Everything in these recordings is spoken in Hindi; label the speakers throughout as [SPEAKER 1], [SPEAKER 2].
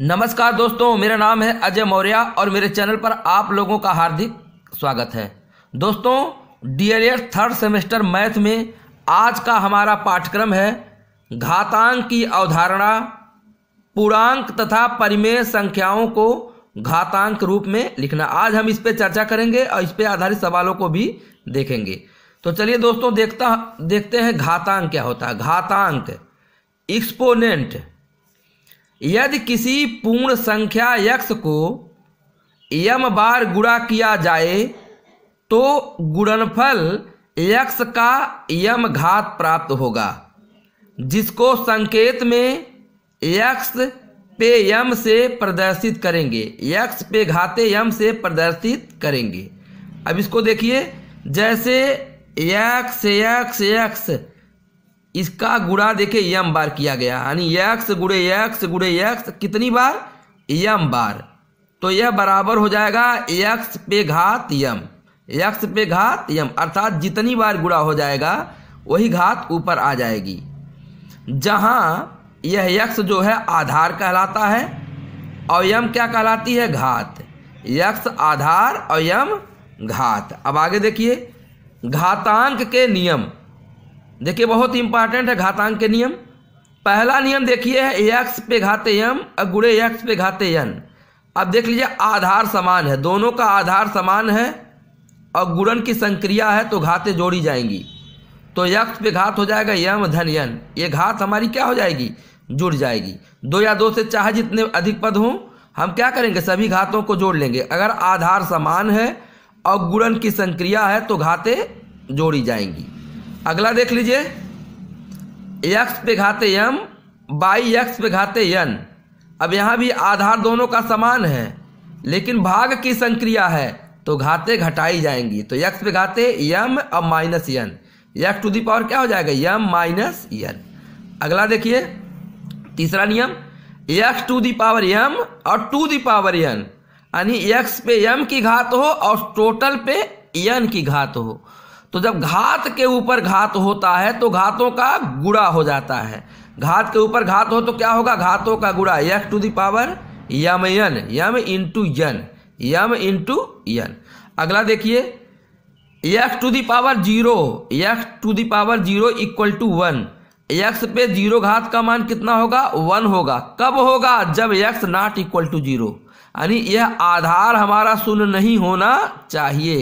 [SPEAKER 1] नमस्कार दोस्तों मेरा नाम है अजय मौर्य और मेरे चैनल पर आप लोगों का हार्दिक स्वागत है दोस्तों डी थर्ड सेमेस्टर मैथ में आज का हमारा पाठ्यक्रम है घातांक की अवधारणा पूर्णांक तथा परिमेय संख्याओं को घातांक रूप में लिखना आज हम इस पर चर्चा करेंगे और इस पर आधारित सवालों को भी देखेंगे तो चलिए दोस्तों देखता देखते हैं घातांक क्या होता है घातांक एक्सपोनेंट यदि किसी पूर्ण संख्या यक्ष को यम बार गुणा किया जाए तो गुणनफल यक्ष का यम घात प्राप्त होगा जिसको संकेत में यक्ष पे यम से प्रदर्शित करेंगे यक्ष पे घाते यम से प्रदर्शित करेंगे अब इसको देखिए जैसे यक्ष यक्ष यक्ष इसका गुड़ा देखे यम बार किया गया यानी यक्स गुड़े यक्स गुड़े यक्स कितनी बार यम बार तो यह बराबर हो जाएगा यक्स पे घात यम यक्स पे घात यम अर्थात जितनी बार गुड़ा हो जाएगा वही घात ऊपर आ जाएगी जहाँ यह यक्स जो है आधार कहलाता है और यम क्या कहलाती है घात यक्ष आधार और यम घात अब आगे देखिए घातांक के नियम देखिए बहुत इंपॉर्टेंट है घातांक के नियम पहला नियम देखिए है एक्स पे घाते यम और गुड़े एक्स पे घाते यन अब देख लीजिए आधार समान है दोनों का आधार समान है और गुणन की संक्रिया है तो घाते जोड़ी जाएंगी तो यक्ष पे घात हो जाएगा यम धन यन ये घात हमारी क्या हो जाएगी जुड़ जाएगी दो या दो से चाहे जितने अधिक पद हों हम क्या करेंगे सभी घातों को जोड़ लेंगे अगर आधार समान है और गुणन की संक्रिया है तो घाते जोड़ी जाएंगी अगला देख लीजिए यक्ष पे घाते यम बाई यक्ष पे घाते यन अब यहाँ भी आधार दोनों का समान है लेकिन भाग की संक्रिया है तो घाते घटाई जाएंगी तो यक्ष पे घाते यम अब minus N X to the power क्या हो जाएगा यम माइनस यन अगला देखिए तीसरा नियम X to the power M और टू दी पावर यन यानी यक्स पे यम की घात हो और टोटल पे यन की घात हो तो जब घात के ऊपर घात होता है तो घातों का गुड़ा हो जाता है घात के ऊपर घात हो तो क्या होगा घातों का गुड़ा X to the power M N M into N M into N अगला देखिए X to the power zero X to the power zero equal to one X पे जीरो घात का मान कितना होगा वन होगा कब होगा जब X not equal to zero यानी यह आधार हमारा शून्य नहीं होना चाहिए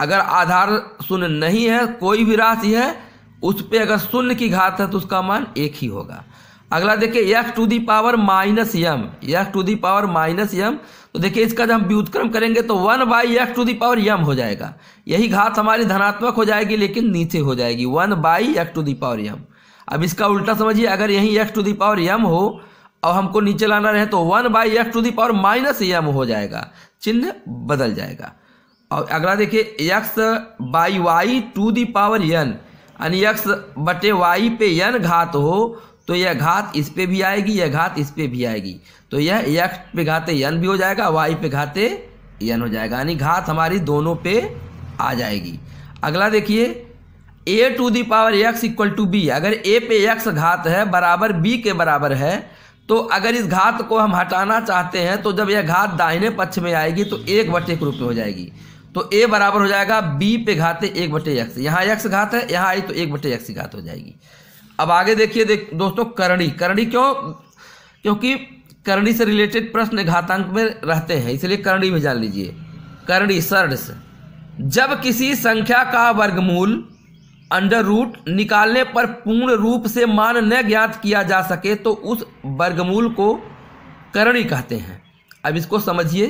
[SPEAKER 1] अगर आधार शून्य नहीं है कोई भी राशि है उस पर अगर शून्य की घात है तो उसका मान एक ही होगा अगला देखिए X to the power minus M X to the power minus M तो देखिए इसका जब हम व्युतक्रम करेंगे तो one by X to the power M हो जाएगा यही घात हमारी धनात्मक हो जाएगी लेकिन नीचे हो जाएगी one by X to the power M अब इसका उल्टा समझिए अगर यही X to the power M हो और हमको नीचे लाना रहे तो one by X to the power minus M हो जाएगा चिन्ह बदल जाएगा और अगला देखिए X by Y to the power N यानी यक्स बटे वाई पे यन घात हो तो यह घात इस पे भी आएगी यह घात इस पे भी आएगी तो यह यक्स पे घाते यन भी हो जाएगा वाई पे घाते यन हो जाएगा यानी घात हमारी दोनों पे आ जाएगी अगला देखिए A to the power X equal to B अगर ए पे यक्स घात है बराबर बी के बराबर है तो अगर इस घात को हम हटाना चाहते हैं तो जब यह घात दाहिने पक्ष में आएगी तो एक बटे के रूप में हो जाएगी तो ए बराबर हो जाएगा बी पे घाते एक बटे यक्स यहाँ यक्स घात है यहाँ आई तो एक बटे यक्स घात हो जाएगी अब आगे देखिए देख दोस्तों करणी करणी क्यों क्योंकि करणी से रिलेटेड प्रश्न घातांक में रहते हैं इसलिए करणी में जान लीजिए करणी सर्ड जब किसी संख्या का वर्गमूल अंडर रूट निकालने पर पूर्ण रूप से मान न ज्ञात किया जा सके तो उस वर्गमूल को करणी कहते हैं अब इसको समझिए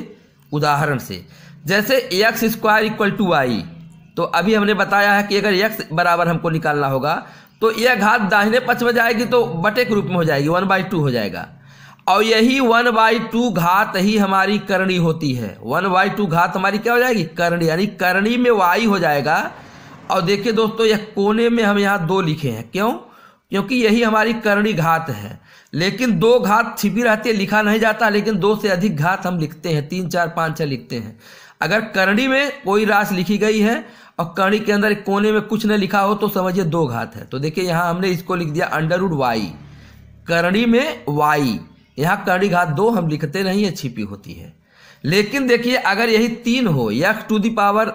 [SPEAKER 1] उदाहरण से जैसे X square equal to Y तो अभी हमने बताया है कि अगर एक्स बराबर हमको निकालना होगा तो यह घात दाहिने पक्ष में जाएगी तो बटे के रूप में हो जाएगी वन बाई टू हो जाएगा और यही वन बाई टू घात ही हमारी करणी होती है वन बाई टू घात हमारी क्या हो जाएगी करणी यानी करणी में वाई हो जाएगा और देखिए दोस्तों यह कोने में हम यहाँ दो लिखे हैं क्यों क्योंकि यही हमारी करणी घात है लेकिन दो घात छिपी रहती है लिखा नहीं जाता लेकिन दो से अधिक घात हम लिखते हैं तीन चार पाँच छः लिखते हैं अगर करणी में कोई राशि लिखी गई है और करणी के अंदर एक कोने में कुछ न लिखा हो तो समझिए दो घात है तो देखिए यहाँ हमने इसको लिख दिया अंडर वाई करणी में वाई यहाँ करणी घात दो हम लिखते नहीं है छिपी होती है लेकिन देखिए अगर यही तीन हो यक्स टू दावर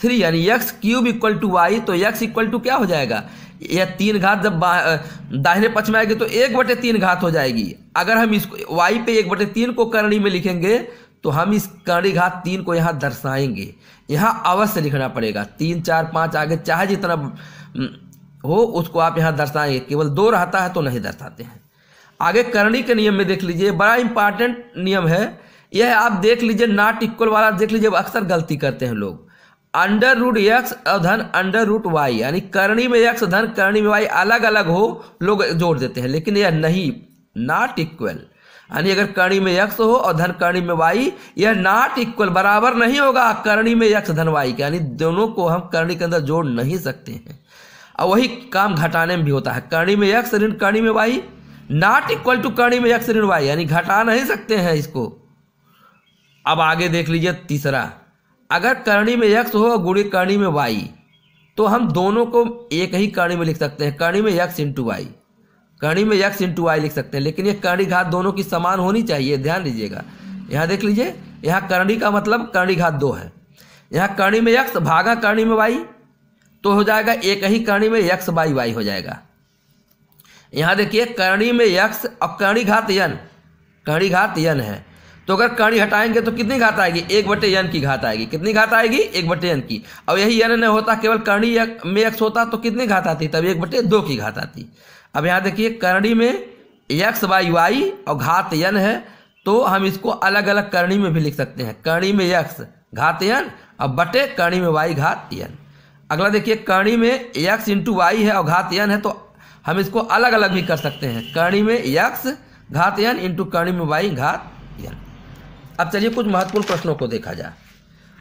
[SPEAKER 1] थ्री यानी X cube equal to Y तो यक्स इक्वल टू क्या हो जाएगा यह तीन घात जब दाहिने पक्ष में आएगी तो एक बटे तीन घात हो जाएगी अगर हम इसको वाई पे एक बटे तीन को करणी में लिखेंगे तो हम इस करणी घात तीन को यहाँ दर्शाएंगे यहाँ अवश्य लिखना पड़ेगा तीन चार पाँच आगे चाहे जितना हो उसको आप यहाँ दर्शाएंगे केवल दो रहता है तो नहीं दर्शाते हैं आगे करणी के नियम में देख लीजिए बड़ा इंपॉर्टेंट नियम है यह आप देख लीजिए नॉट इक्वल वाला देख लीजिए अक्सर गलती करते हैं लोग अंडर रूट यक्स धन अंडर रूट वाई यानी करणी में एक्स धन करणी में वाई अलग अलग हो लोग जोड़ देते हैं लेकिन यह नहीं नॉट इक्वल यानी अगर कर्णी में यक्ष हो और धन कर्णी में वाई यह नॉट इक्वल बराबर नहीं होगा कर्णी में यक्ष धन वाई के यानी दोनों को हम कर्णी के अंदर जोड़ नहीं सकते हैं और वही काम घटाने में भी होता है कर्णी में यक्ष ऋण कर्णी में वाई नॉट इक्वल टू कर्णी में यक्ष ऋण वाई यानी घटा नहीं सकते हैं इसको अब आगे देख लीजिए तीसरा अगर कर्णी में यक्ष हो और गुणी कर्णी में वाई तो हम दोनों को एक ही कर्णी में लिख सकते हैं कर्णी में यक्ष इंटू वाई कर्णी में यक्ष इंटू वाई लिख सकते हैं लेकिन ये कर्णी घात दोनों की समान होनी चाहिए ध्यान दीजिएगा यहाँ देख लीजिए यहाँ कर्णी का मतलब कर्णी घात दो है यहाँ कर्णी में यक्ष भागा कर्णी में वाई तो हो जाएगा एक ही कर्णी में यक्ष बाई वाई हो जाएगा यहाँ देखिए कर्णी में यक्ष और कर्णी घात यन कर्णी घात यन है तो अगर कड़ी हटाएंगे तो कितनी घात आएगी एक बटे यन की घात आएगी कितनी घात आएगी एक बटे यन की अब यही यन नहीं होता केवल कर्णी में एक्स होता तो कितनी घात आती तब एक बटे दो की घात आती अब यहाँ देखिए कर्णी में एक्स वाई वाई और घात यन है तो हम इसको अलग अलग कर्णी में भी लिख सकते हैं कर्णी में यक्स घात यन और बटे कर्णी में वाई घात यन अगला देखिए कर्णी में यक्स इंटू वाई है और घात यन है तो हम इसको अलग अलग भी कर सकते हैं कर्णी में यक्स घात यन इंटू कर्णी में वाई घात यन अब चलिए कुछ महत्वपूर्ण प्रश्नों को देखा जाए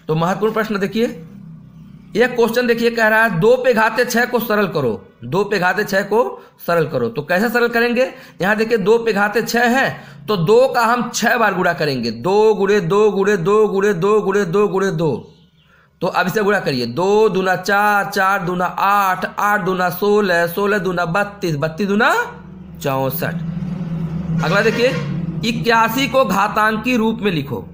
[SPEAKER 1] तो महत्वपूर्ण प्रश्न देखिए एक क्वेश्चन देखिए कह रहा है दो पे घाते छः को सरल करो दो पे घाते छः को सरल करो तो कैसे सरल करेंगे यहाँ देखिए दो पे घाते छः है तो दो का हम छः बार गुड़ा करेंगे दो गुड़े दो गुड़े दो गुड़े दो गुड़े दो गुड़े दो तो अब इसे गुड़ा करिए दो दूना चार चार दूना आठ आठ दूना सोलह सोलह दूना बत्तीस बत्तीस दूना चौंसठ अगला देखिए इक्यासी को घातांकी रूप में लिखो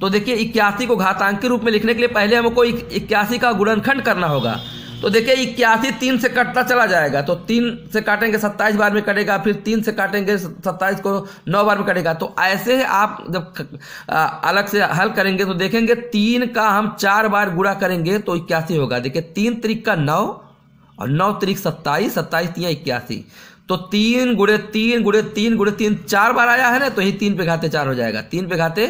[SPEAKER 1] तो देखिए इक्यासी को घातांकी रूप में लिखने के लिए पहले हमको इक्यासी का गुणनखंड करना होगा तो देखिए इक्यासी तीन से कटता चला जाएगा तो तीन से काटेंगे सत्ताईस बार में कटेगा फिर तीन से काटेंगे सत्ताईस को नौ बार में कटेगा तो ऐसे ही आप जब अलग से हल करेंगे तो देखेंगे तीन का हम चार बार गुड़ा करेंगे तो इक्यासी होगा देखिए तीन तरीक का नौ और नौ तरीक सत्ताईस सत्ताईस तीन इक्यासी तो तीन गुड़े तीन गुड़े तीन गुड़े तीन चार बार आया है ना तो ही तीन पे घाते चार हो जाएगा तीन पे घाते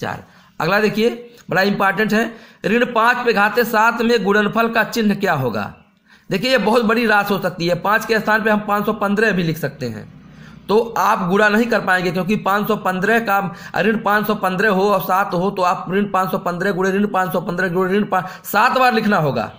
[SPEAKER 1] चार अगला देखिए बड़ा इंपॉर्टेंट है ऋण पाँच पे घाते सात में गुणनफल का चिन्ह क्या होगा देखिए ये बहुत बड़ी राश हो सकती है पाँच के स्थान पे हम 515 भी लिख सकते हैं तो आप गुड़ा नहीं कर पाएंगे क्योंकि 515 का ऋण 515 हो और सात हो तो आप ऋण 515 गुड़े ऋण 515 गुड़े ऋण सात बार लिखना होगा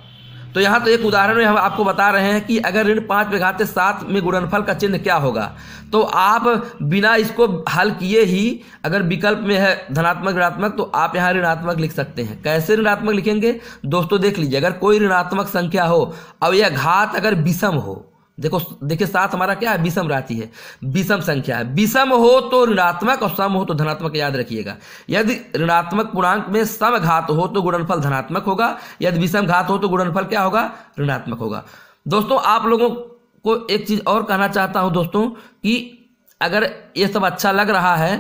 [SPEAKER 1] तो यहाँ तो एक उदाहरण में हम आपको बता रहे हैं कि अगर ऋण पाँच में घाते सात में गुणनफल का चिन्ह क्या होगा तो आप बिना इसको हल किए ही अगर विकल्प में है धनात्मक ऋणात्मक तो आप यहाँ ऋणात्मक लिख सकते हैं कैसे ऋणात्मक लिखेंगे दोस्तों देख लीजिए अगर कोई ऋणात्मक संख्या हो अब यह घात अगर विषम हो देखो देखिए सात हमारा क्या है विषम राशि है विषम संख्या है विषम हो तो ऋणात्मक और सम हो तो धनात्मक याद रखिएगा यदि ऋणात्मक पूर्णांक में सम घात हो तो गुणनफल धनात्मक होगा यदि विषम घात हो तो गुणनफल क्या होगा ऋणात्मक होगा दोस्तों आप लोगों को एक चीज और कहना चाहता हूं दोस्तों कि अगर ये सब अच्छा लग रहा है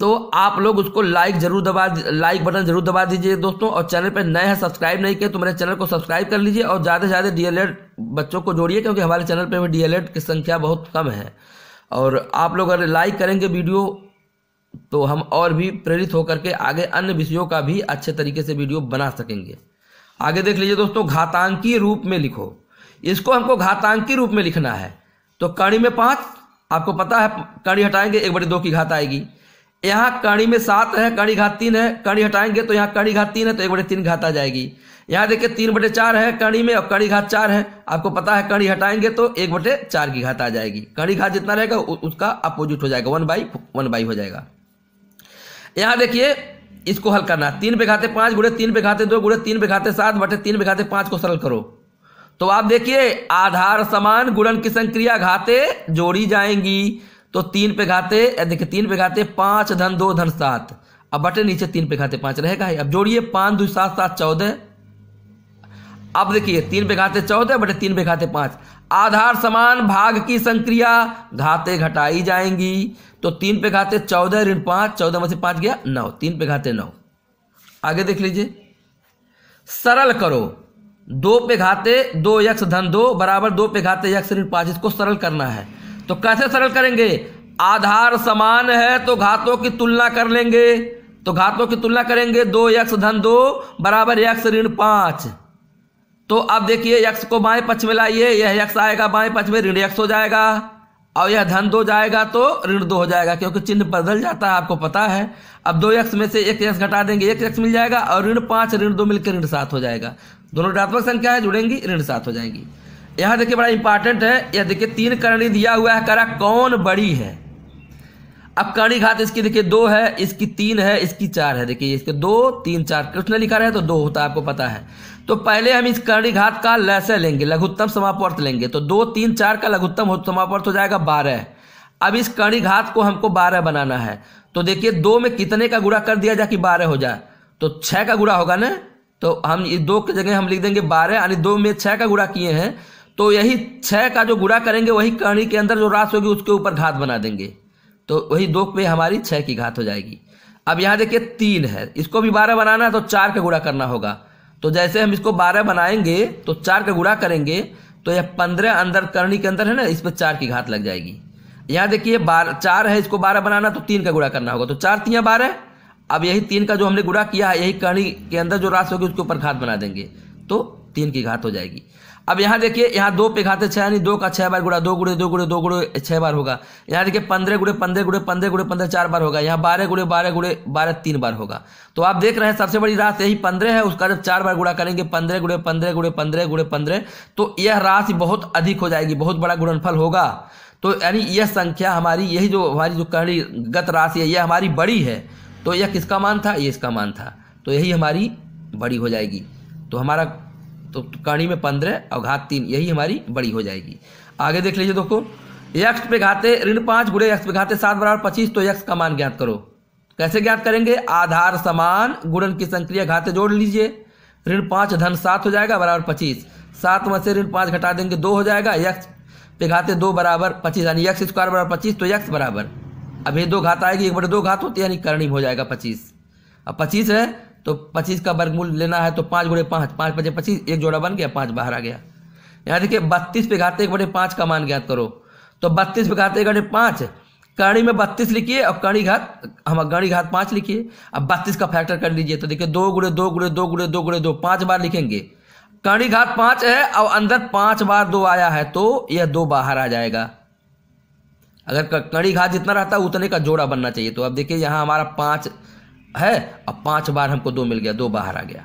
[SPEAKER 1] तो आप लोग उसको लाइक जरूर दबा लाइक बटन जरूर दबा दीजिए दोस्तों और चैनल पर नए हैं सब्सक्राइब नहीं किए तो मेरे चैनल को सब्सक्राइब कर लीजिए और ज़्यादा से ज़्यादा डीएलएड बच्चों को जोड़िए क्योंकि हमारे चैनल पर भी डीएलएड की संख्या बहुत कम है और आप लोग अगर लाइक करेंगे वीडियो तो हम और भी प्रेरित होकर के आगे अन्य विषयों का भी अच्छे तरीके से वीडियो बना सकेंगे आगे देख लीजिए दोस्तों घातांकी रूप में लिखो इसको हमको घातांकी रूप में लिखना है तो कड़ी में पाँच आपको पता है कड़ी हटाएंगे एक बड़ी दो की घात आएगी यहाँ कड़ी में सात है कड़ी घात तीन है कड़ी हटाएंगे तो यहाँ कड़ी घात तीन है तो एक बटे तीन घात आ जाएगी यहाँ देखिए तीन बटे चार है कड़ी में और कड़ी घात चार है आपको पता है कड़ी हटाएंगे तो एक बटे चार की घात आ जाएगी कड़ी घात जितना रहेगा उसका अपोजिट हो जाएगा वन बाई वन बाई हो जाएगा यहाँ देखिए इसको हल करना तीन पे घाते पांच गुड़े तीन पे घाते दो गुड़े तीन पे घाते सात बटे तीन पे घाते पांच को सरल करो तो आप देखिए आधार समान गुणन की संक्रिया घाते जोड़ी जाएंगी तो तीन पे घाते देखिए तीन पे घाते पांच धन दो धन सात अब बटे नीचे तीन पे घाते पांच रहेगा अब जोड़िए पांच दो सात सात चौदह अब देखिए तीन पे घाते चौदह बटे तीन पे घाते पांच आधार समान भाग की संक्रिया घाते घटाई जाएंगी तो तीन पे घाते चौदह ऋण पांच चौदह में से पांच गया नौ तीन पे घाते नौ आगे देख लीजिए सरल करो दो पे घाते दो यक्ष धन दो बराबर दो पे घाते यक्ष ऋण पांच इसको सरल करना है तो कैसे सरल करेंगे आधार समान है तो घातों की तुलना कर लेंगे तो घातों की तुलना करेंगे दो यक्ष धन दो बराबर यक्ष ऋण पांच तो अब देखिए यक्ष को बाएं पक्ष में लाइए यह यक्ष आएगा बाएं पक्ष में ऋण यक्ष हो जाएगा और यह धन दो जाएगा तो ऋण दो हो जाएगा क्योंकि चिन्ह बदल जाता है आपको पता है अब दो यक्ष में से एक यक्ष घटा देंगे एक यक्ष मिल जाएगा और ऋण पांच ऋण दो मिलकर ऋण सात हो जाएगा दोनों ऋणात्मक संख्या है जुड़ेंगी ऋण सात हो जाएगी यहाँ देखिए बड़ा इंपॉर्टेंट है यह देखिए तीन कर्णी दिया हुआ है करा कौन बड़ी है अब कर्णी घात इसकी देखिए दो है इसकी तीन है इसकी चार है देखिए इसके दो तीन चार कृष्ण लिखा रहे तो दो होता है आपको पता है तो पहले हम इस कर्णी घात का लैसे लेंगे लघुत्तम समापवर्त लेंगे तो दो तीन चार का लघुत्तम समापवर्त हो जाएगा बारह अब इस कर्णी घात को हमको बारह बनाना है तो देखिए दो में कितने का गुड़ा कर दिया जाए कि बारह हो जाए तो छह का गुड़ा होगा ना तो हम दो की जगह हम लिख देंगे बारह यानी दो में छह का गुड़ा किए हैं तो यही छः का जो गुड़ा करेंगे वही करणी के अंदर जो रास होगी उसके ऊपर घात बना देंगे तो वही दो पे हमारी छः की घात हो जाएगी अब यहाँ देखिए तीन है इसको भी बारह बनाना है तो चार का गुड़ा करना होगा तो जैसे हम इसको बारह बनाएंगे तो चार का गुड़ा करेंगे तो यह पंद्रह अंदर कर्णी के अंदर है ना इस पर चार की घात लग जाएगी यहाँ देखिए बार चार है इसको बारह बनाना तो तीन का गुड़ा करना होगा तो चार तीन बारह अब यही तीन का जो हमने गुड़ा किया है यही कर्णी के अंदर जो रास होगी उसके ऊपर घात बना देंगे तो तीन की घात हो जाएगी अब यहाँ देखिए यहाँ दो पे घाते छः यानी दो का छः बार गुड़ा दो गुड़े दो गुड़े दो गुड़े छः बार होगा यहाँ देखिए पंद्रह गुड़े पंद्रह गुड़े पंद्रह गुड़े पंद्रह चार बार होगा यहाँ बारह गुड़े बारह गुड़े बारह तीन बार होगा तो आप देख रहे हैं सबसे बड़ी राशि यही पंद्रह है उसका जब चार बार गुड़ा करेंगे पंद्रह गुड़े पंद्रह गुड़े पंद्रह गुड़े पंद्रह तो यह राशि बहुत अधिक हो जाएगी बहुत बड़ा गुणनफल होगा तो यानी यह संख्या हमारी यही जो हमारी जो कहणी गत राशि है यह हमारी बड़ी है तो यह किसका मान था ये इसका मान था तो यही हमारी बड़ी हो जाएगी तो हमारा तो कणी में पंद्रह और घात तीन यही हमारी बड़ी हो जाएगी आगे देख लीजिए दोस्तों यक्ष पे घाते ऋण पाँच गुड़े यक्ष पे घाते सात बराबर पच्चीस तो यक्ष का मान ज्ञात करो कैसे ज्ञात करेंगे आधार समान गुणन की संक्रिया घाते जोड़ लीजिए ऋण पाँच धन सात हो जाएगा बराबर पच्चीस सात में से ऋण पाँच घटा देंगे दो हो जाएगा यक्ष पे घाते दो बराबर पच्चीस यानी यक्ष स्क्वायर बराबर पच्चीस तो यक्ष बराबर अब ये दो घात आएगी एक बटे दो घात होती है यानी करणी हो जाएगा पच्चीस अब पच्चीस है तो पच्चीस का वर्गमूल लेना है तो पाँच गुड़े पाँच पाँच पचे पच्चीस एक जोड़ा बन गया पाँच बाहर आ गया यहाँ देखिए बत्तीस पे घाते एक बड़े पाँच का मान ज्ञात करो तो बत्तीस पे घाते एक बड़े पाँच कड़ी में बत्तीस लिखिए और कड़ी घात हम गणी घात पाँच लिखिए अब बत्तीस का फैक्टर कर लीजिए तो देखिए दो गुड़े दो गुड़े दो गुड़े दो गुड़े दो पाँच बार लिखेंगे कड़ी घात पाँच है और अंदर पाँच बार दो आया है तो यह दो बाहर आ जाएगा अगर कड़ी घात जितना रहता है उतने का जोड़ा बनना चाहिए तो अब देखिए यहाँ हमारा पाँच है अब पाँच बार हमको दो मिल गया दो बाहर आ गया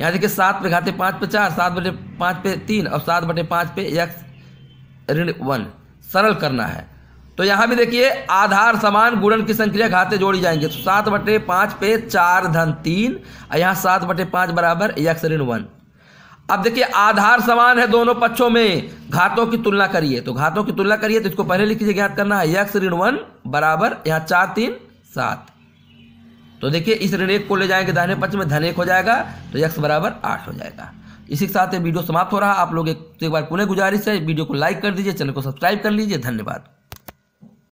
[SPEAKER 1] यहाँ देखिए सात पे घाते पाँच पे चार सात बटे पाँच पे तीन और सात बटे पाँच पे एक ऋण वन सरल करना है तो यहाँ भी देखिए आधार समान गुणन की संख्या घाते जोड़ी जाएंगे तो सात बटे पाँच पे चार धन तीन और यहाँ सात बटे पाँच बराबर एक ऋण वन अब देखिए आधार समान है दोनों पक्षों में घातों की तुलना करिए तो घातों की तुलना करिए तो इसको पहले लिख लीजिए ज्ञात करना है यक्ष ऋण वन बराबर यहाँ चार तीन सात तो देखिए इस ऋण एक को ले जाएंगे दाहिने पक्ष में धन एक हो जाएगा तो यक्स बराबर आठ हो जाएगा इसी के साथ ये वीडियो समाप्त हो रहा आप लोग एक, तो एक बार पुनः गुजारिश है वीडियो को लाइक कर दीजिए चैनल को सब्सक्राइब कर लीजिए धन्यवाद